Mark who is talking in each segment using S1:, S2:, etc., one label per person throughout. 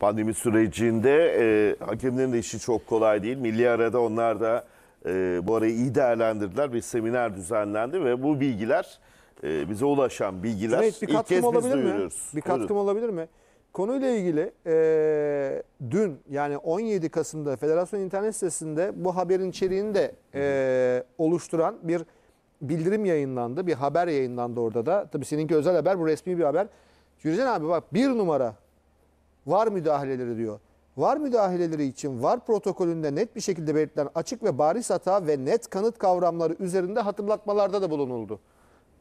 S1: pandemi sürecinde e, hakemlerin de işi çok kolay değil. Milli arada onlar da e, bu arayı iyi değerlendirdiler. Bir seminer düzenlendi ve bu bilgiler e, bize ulaşan bilgiler evet, bir ilk kez olabilir biz mi? duyuruyoruz. Bir katkım Buyurun.
S2: olabilir mi? Konuyla ilgili e, dün yani 17 Kasım'da federasyon internet sitesinde bu haberin içeriğini de e, oluşturan bir bildirim yayınlandı. Bir haber yayınlandı orada da. Tabii seninki özel haber bu resmi bir haber. Yürüyeceksin abi bak bir numara var müdahaleleri diyor. Var müdahaleleri için var protokolünde net bir şekilde belirtilen açık ve bariz hata ve net kanıt kavramları üzerinde hatırlatmalarda da bulunuldu.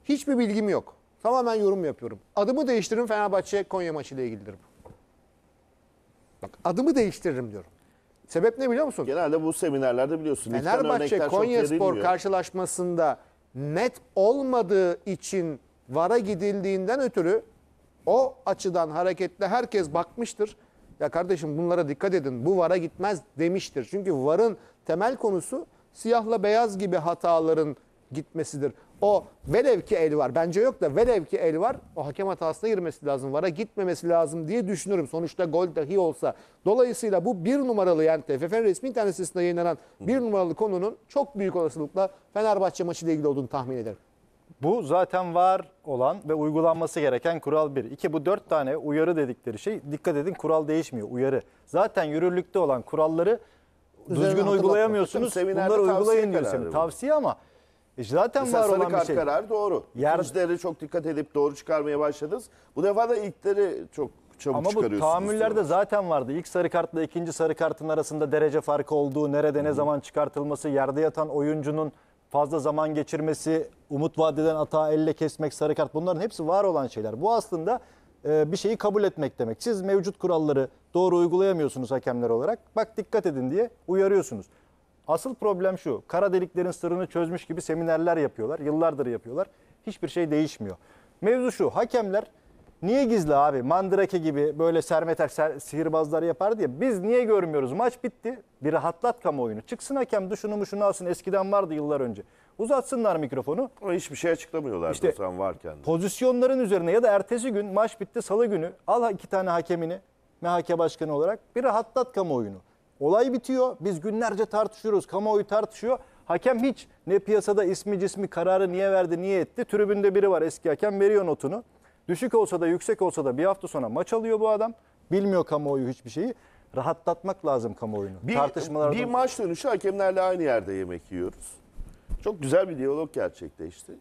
S2: Hiçbir bilgim yok. Tamamen yorum yapıyorum. Adımı değiştiririm Fenerbahçe Konya maçıyla ilgilidir bu.
S1: Bak adımı değiştiririm diyorum. Sebep ne biliyor musun? Genelde bu seminerlerde biliyorsun. Fenerbahçe Konya şey Spor
S2: karşılaşmasında
S1: net olmadığı
S2: için VAR'a gidildiğinden ötürü o açıdan hareketle herkes bakmıştır. Ya kardeşim bunlara dikkat edin bu vara gitmez demiştir. Çünkü varın temel konusu siyahla beyaz gibi hataların gitmesidir. O velev ki el var. Bence yok da velev ki el var. O hakem hatasına girmesi lazım. Vara gitmemesi lazım diye düşünürüm. Sonuçta gol dahi olsa. Dolayısıyla bu bir numaralı yani TFF'nin resmi internet sitesinde yayınlanan bir numaralı konunun çok büyük olasılıkla Fenerbahçe maçı ile ilgili olduğunu tahmin ederim.
S3: Bu zaten var olan ve uygulanması gereken kural bir, 2. Bu dört tane uyarı dedikleri şey dikkat edin kural değişmiyor uyarı. Zaten yürürlükte olan kuralları Üzerine düzgün uygulayamıyorsunuz. Bunları uygulayın diyor seminer. Tavsiye ama e zaten Mesela var olan bir şey. karar
S1: doğru. Yer... Yüzleri çok dikkat edip doğru çıkarmaya başladınız. Bu defa da ilkleri çok çabuk Ama bu tahammüllerde
S3: zaten vardı. İlk sarı kartla ikinci sarı kartın arasında derece farkı olduğu, nerede Hı -hı. ne zaman çıkartılması, yerde yatan oyuncunun fazla zaman geçirmesi, umut vadeden atağı elle kesmek, sarı kart bunların hepsi var olan şeyler. Bu aslında e, bir şeyi kabul etmek demek. Siz mevcut kuralları doğru uygulayamıyorsunuz hakemler olarak. Bak dikkat edin diye uyarıyorsunuz. Asıl problem şu. Kara deliklerin sırrını çözmüş gibi seminerler yapıyorlar. Yıllardır yapıyorlar. Hiçbir şey değişmiyor. Mevzu şu. Hakemler Niye gizli abi? Mandrake gibi böyle sermeter ser, sihirbazlar yapar diye. Biz niye görmüyoruz? Maç bitti. Bir rahatlat kamuoyunu. Çıksın hakem duşunu muşunu alsın. Eskiden vardı yıllar önce. Uzatsınlar mikrofonu. Ama hiçbir şey açıklamıyorlar İşte
S1: sen varken. De.
S3: Pozisyonların üzerine ya da ertesi gün maç bitti salı günü al iki tane hakemini MHK başkanı olarak bir rahatlat kamuoyunu. Olay bitiyor. Biz günlerce tartışıyoruz. Kamuoyu tartışıyor. Hakem hiç ne piyasada ismi cismi kararı niye verdi niye etti. Tribünde biri var eski hakem veriyor notunu. Düşük olsa da yüksek olsa da bir hafta sonra maç alıyor bu adam. Bilmiyor kamuoyu hiçbir şeyi. Rahatlatmak lazım kamuoyunu. Bir, Tartışmalarda... bir maç dönüşü hakemlerle
S1: aynı yerde yemek yiyoruz. Çok güzel bir diyalog gerçekleşti.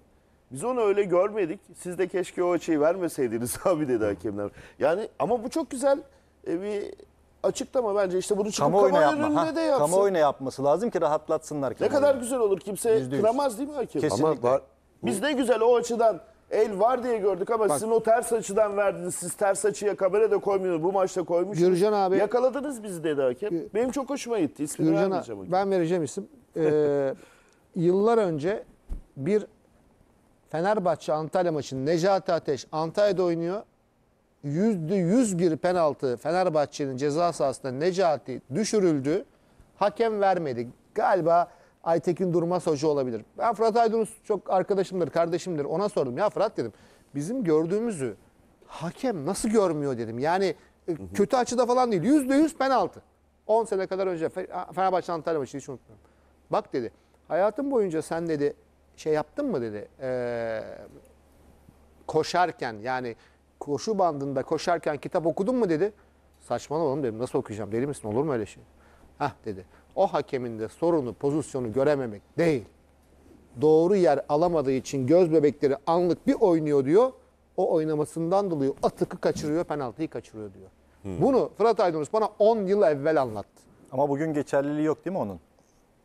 S1: Biz onu öyle görmedik. Siz de keşke o açıyı vermeseydiniz abi dedi hakemler. Yani ama bu çok güzel e, bir açıklama bence işte bunu çıkıp kamuoyuna kamu yapma. önünde de yapsın. Kamuoyuna
S3: yapması lazım ki
S1: rahatlatsınlar. Kamuoyuna. Ne kadar güzel olur kimse %100. kıramaz değil mi hakem? Kesinlikle. Ama var, Biz ne güzel o açıdan El var diye gördük ama Bak, sizin o ters açıdan verdiniz. Siz ters açıya kamera da koymuyorsunuz. Bu maçta koymuşsunuz. Gürcan abi. Yakaladınız bizi dedi hakem. Gür, Benim çok hoşuma gitti. İsmini Gürcan vermeyeceğim. Ben vereceğim
S2: isim. Ee, yıllar önce bir Fenerbahçe Antalya maçını Necati Ateş Antalya'da oynuyor. Yüzde yüz bir penaltı Fenerbahçe'nin ceza sahasında Necati düşürüldü. Hakem vermedi. Galiba Aytekin Durmaz Hoca olabilir. Ben Fırat Aydınus çok arkadaşımdır, kardeşimdir. Ona sordum. Ya Fırat dedim bizim gördüğümüzü hakem nasıl görmüyor dedim. Yani e, kötü açıda falan değil. Yüzde yüz penaltı. 10 sene kadar önce Fenerbahçe Antalya maçı hiç unutmuyorum. Bak dedi hayatım boyunca sen dedi şey yaptın mı dedi ee, koşarken yani koşu bandında koşarken kitap okudun mu dedi. Saçmalama oğlum dedim nasıl okuyacağım deli misin olur mu öyle şey? Hah dedi o hakemin de sorunu pozisyonu görememek değil. Doğru yer alamadığı için göz bebekleri anlık bir oynuyor diyor. O oynamasından dolayı atıkı kaçırıyor, penaltıyı kaçırıyor diyor.
S1: Hmm. Bunu Fırat Aydınus bana 10 yıl evvel anlattı. Ama bugün geçerliliği yok değil mi onun?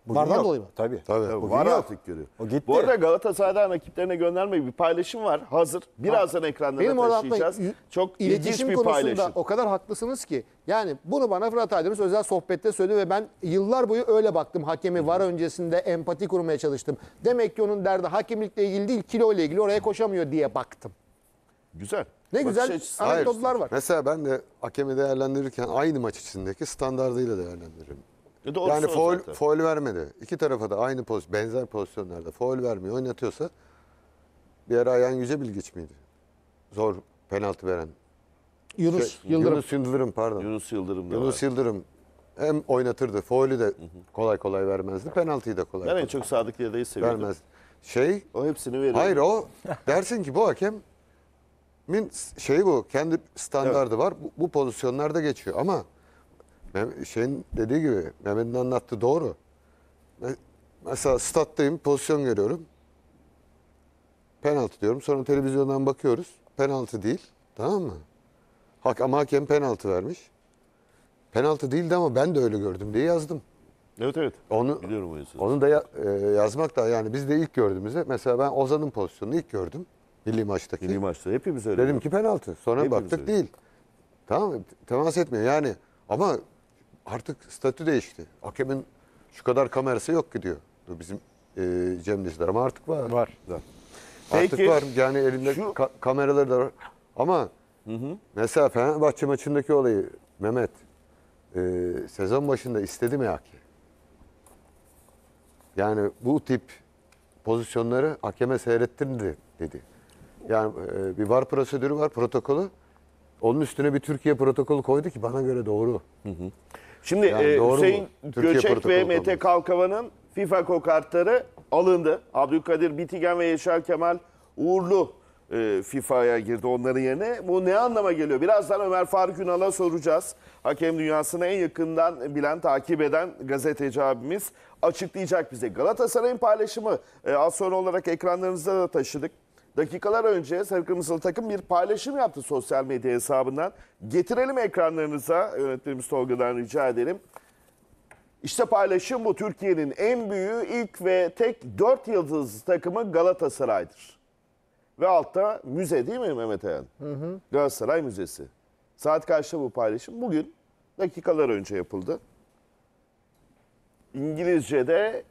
S1: Bugün Vardan yok. dolayı mı?
S4: Tabii. Tabii. Tabii. Var yok. artık görüyor. O gitti. Bu arada
S1: Galatasaray'dan rakiplerine gönderme bir paylaşım var. Hazır. Birazdan ha. ekranlara Benim taşıyacağız. Çok iletişim bir paylaşım. o kadar
S2: haklısınız ki. Yani bunu bana Fırat abimiz özel sohbette söyledi ve ben yıllar boyu öyle baktım. Hakemi var öncesinde empati kurmaya çalıştım. Demek ki onun derdi hakemlikle ilgili değil kilo ile ilgili oraya koşamıyor diye baktım.
S4: Güzel. Ne Bakış güzel anekdotlar var. Mesela ben de hakemi değerlendirirken aynı maç içindeki standardıyla değerlendiriyorum. Ya yani faul, zaten. vermedi. İki tarafa da aynı pozisyon, benzer pozisyonlarda faul vermiyor, oynatıyorsa bir ara Ayhan Yüce Bilgiç miydi? Zor penaltı veren.
S3: Yunus şey, Yıldırım. Yunus
S4: Yıldırım pardon. Yunus Yıldırım Yunus var. Yıldırım hem oynatırdı, faulü de kolay kolay vermezdi, penaltıyı da kolay. Ben kolay. en çok
S1: Sadık Deda'yı seviyordum. Vermez.
S4: Şey, o hepsini veriyor. Hayır o dersin ki bu hakem min şeyi bu kendi standardı evet. var. Bu, bu pozisyonlarda geçiyor ama Şeyin dediği gibi Mehmet'in anlattığı doğru. Mesela stat'tayım pozisyon görüyorum. Penaltı diyorum. Sonra televizyondan bakıyoruz. Penaltı değil. Tamam mı? Hak ama hakem penaltı vermiş. Penaltı değildi ama ben de öyle gördüm diye yazdım. Evet evet. Onu biliyorum o yüzden. Onu da ya, e, yazmak da yani biz de ilk gördüğümüzde mesela ben Ozan'ın pozisyonunu ilk gördüm. Milli maçtaki. Milli maçta hepimiz öyle. Dedim ki penaltı. Sonra hepimiz baktık öyle. değil. Tamam mı? Temas etmiyor. Yani ama artık statü değişti. Hakemin şu kadar kamerası yok ki diyor. Bizim e, Cem Dizler ama artık var. Var. Artık Peki, var yani elinde şu... ka- kameraları da var. Ama hı hı. mesela Fenerbahçe maçındaki olayı Mehmet e, sezon başında istedi mi Haki? Yani bu tip pozisyonları hakeme seyrettirdi dedi. Yani e, bir var prosedürü var protokolü. Onun üstüne bir Türkiye protokolü koydu ki bana göre doğru. Hı hı. Şimdi yani e, Hüseyin mu? Göçek ve Mete
S1: Kalkavan'ın FIFA kokartları alındı. Abdülkadir Bitigen ve Yaşar Kemal Uğurlu e, FIFA'ya girdi onların yerine. Bu ne anlama geliyor? Birazdan Ömer Faruk Ünal'a soracağız. Hakem dünyasını en yakından bilen, takip eden gazeteci abimiz açıklayacak bize. Galatasaray'ın paylaşımı e, az sonra olarak ekranlarınıza da taşıdık. Dakikalar önce Sarı Kırmızılı takım bir paylaşım yaptı sosyal medya hesabından. Getirelim ekranlarınıza yönetmenimiz Tolga'dan rica edelim. İşte paylaşım bu Türkiye'nin en büyüğü ilk ve tek dört yıldızlı takımı Galatasaray'dır. Ve altta müze değil mi Mehmet Ayan? Hı hı. Galatasaray Müzesi. Saat kaçta bu paylaşım? Bugün dakikalar önce yapıldı. İngilizce'de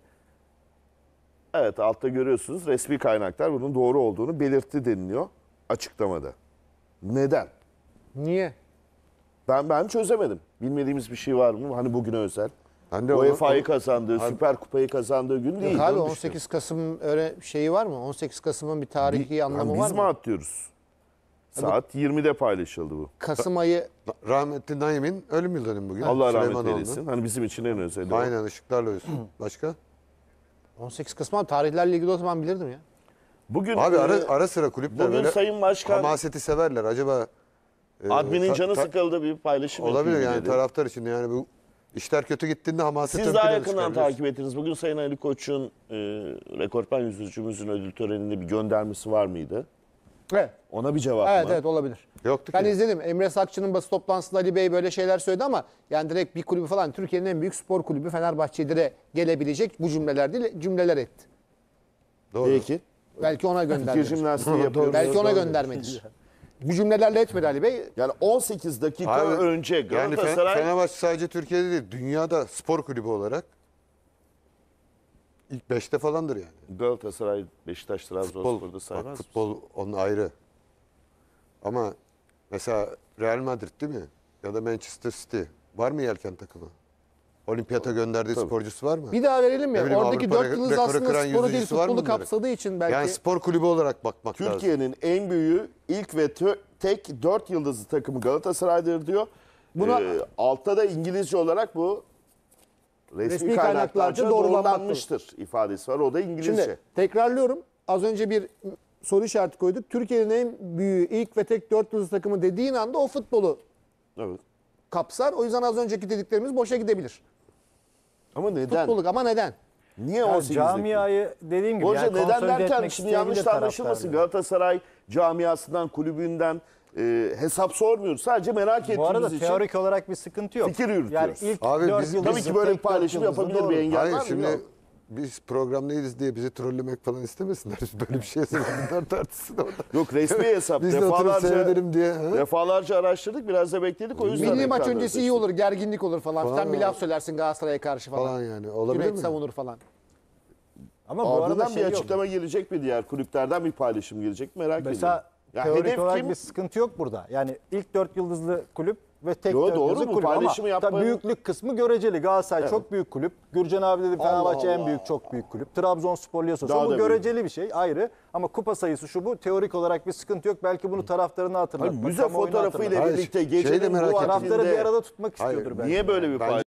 S1: Evet altta görüyorsunuz resmi kaynaklar bunun doğru olduğunu belirtti deniliyor açıklamada. Neden? Niye? Ben ben çözemedim. Bilmediğimiz bir şey var mı? Hani bugüne özel. Hani de UEFA'yı kazandığı, Abi, Süper Kupayı kazandığı gün değil. Abi 18
S2: Kasım öyle şeyi var mı? 18 Kasım'ın bir tarihi Bi, anlamı
S1: yani var mı? Biz mi
S4: atlıyoruz? Saat bu, 20'de paylaşıldı bu. Kasım ayı... Rahmetli Naim'in ölüm yıl bugün. Allah rahmet eylesin. Hani bizim için en özel. Aynen ışıklarla olsun. Başka?
S2: 18 kısmen tarihlerle ilgili o zaman bilirdim ya.
S4: Bugün Abi ara, e, ara sıra kulüpler bugün böyle Sayın Başkan hamaseti severler. Acaba e, adminin canı ta-
S1: sıkıldı bir paylaşım olabilir yani dedi. taraftar
S4: için yani bu işler kötü gittiğinde hamaset Siz daha plana yakından takip ettiniz.
S1: Bugün Sayın Ali Koç'un e, rekortmen yüzücümüzün ödül töreninde bir göndermesi var mıydı? Evet. Ona bir cevap Evet mı? evet evet olabilir. Yoktu ben izledim.
S2: Emre Sakçı'nın basın toplantısında Ali Bey böyle şeyler söyledi ama yani direkt bir kulübü falan Türkiye'nin en büyük spor kulübü Fenerbahçe'de de gelebilecek bu cümleler değil cümleler etti. Doğru. Belki. Belki ona Fikir Belki ona göndermedir. Bu cümlelerle etmedi Ali Bey. Yani 18 dakika Abi, önce yani Fenerbahçe
S4: sadece Türkiye'de değil, dünyada spor kulübü olarak ilk 5'te falandır yani. Galatasaray, Beşiktaş, Trabzonspor'da saymaz mısın? Futbol onun ayrı. Ama mesela Real Madrid değil mi? Ya da Manchester City. Var mı yelken takımı? Olimpiyata gönderdiği Tabii. sporcusu var mı? Bir daha verelim ya. Ne Oradaki dört yıldız rekoru aslında sporu değil var mı futbolu kapsadığı için belki. Yani spor kulübü olarak bakmak lazım.
S1: Türkiye'nin en büyüğü ilk ve tö- tek dört yıldızlı takımı Galatasaray'dır diyor. Buna Buna- ee, altta da İngilizce olarak bu resmi, resmi kaynaklarca doğrulanmıştır ifadesi var. O da İngilizce. Şimdi tekrarlıyorum. Az önce bir soru işareti
S2: koyduk. Türkiye'nin en büyüğü ilk ve tek dört yıldız takımı dediğin anda o futbolu evet. kapsar. O yüzden az önceki dediklerimiz boşa gidebilir. Ama neden? Futboluk ama neden? Niye yani 18'deki?
S3: Camiayı dediğim gibi. Hoca yani neden derken şimdi yanlış anlaşılmasın. Galatasaray
S1: camiasından, kulübünden, e, hesap sormuyoruz. Sadece merak Bu ettiğimiz arada teorik
S3: olarak bir sıkıntı yok. fikir Yani ilk Abi dört bizim- yılımızı, Tabii ki böyle bir paylaşım yılımızı yapabilir bir engel var Hayır mı? şimdi Yok.
S4: biz programdayız diye bizi trollemek falan istemesinler. Böyle bir şey yazıyorlar. tartışsın orada. Yok resmi hesap. Biz de oturup defalarca, diye. ha?
S1: defalarca
S4: araştırdık biraz da bekledik o yüzden.
S2: Milli maç öncesi iyi olur, gerginlik olur falan. Falan Sen bir laf
S1: söylersin Galatasaray'a karşı falan. Falan yani, olabilir Cüneyt mi? savunur
S2: falan.
S3: Ama bu arada Ardından şey bir yok. açıklama
S1: gelecek mi diğer kulüplerden bir paylaşım gelecek mi? merak ediyorum. Mesela ya Teorik olarak kim? bir
S3: sıkıntı yok burada. Yani ilk dört yıldızlı kulüp ve tek Yo, doğru yıldızlı mu? kulüp Paylaşımı ama yapmayı- tabii büyüklük kısmı göreceli. Galatasaray çok büyük kulüp. Gürcan abi dedi Fenerbahçe en büyük çok büyük kulüp. Trabzonspor Daha Liyasosu da bu büyük. göreceli bir şey ayrı. Ama kupa sayısı şu bu teorik olarak bir sıkıntı yok. Belki bunu taraftarına hatırlatmak. Müze kamuoyuna fotoğrafıyla birlikte şeyi de bu Taraftarı bir arada tutmak Hayır, istiyordur belki. Niye böyle bir paylaşım?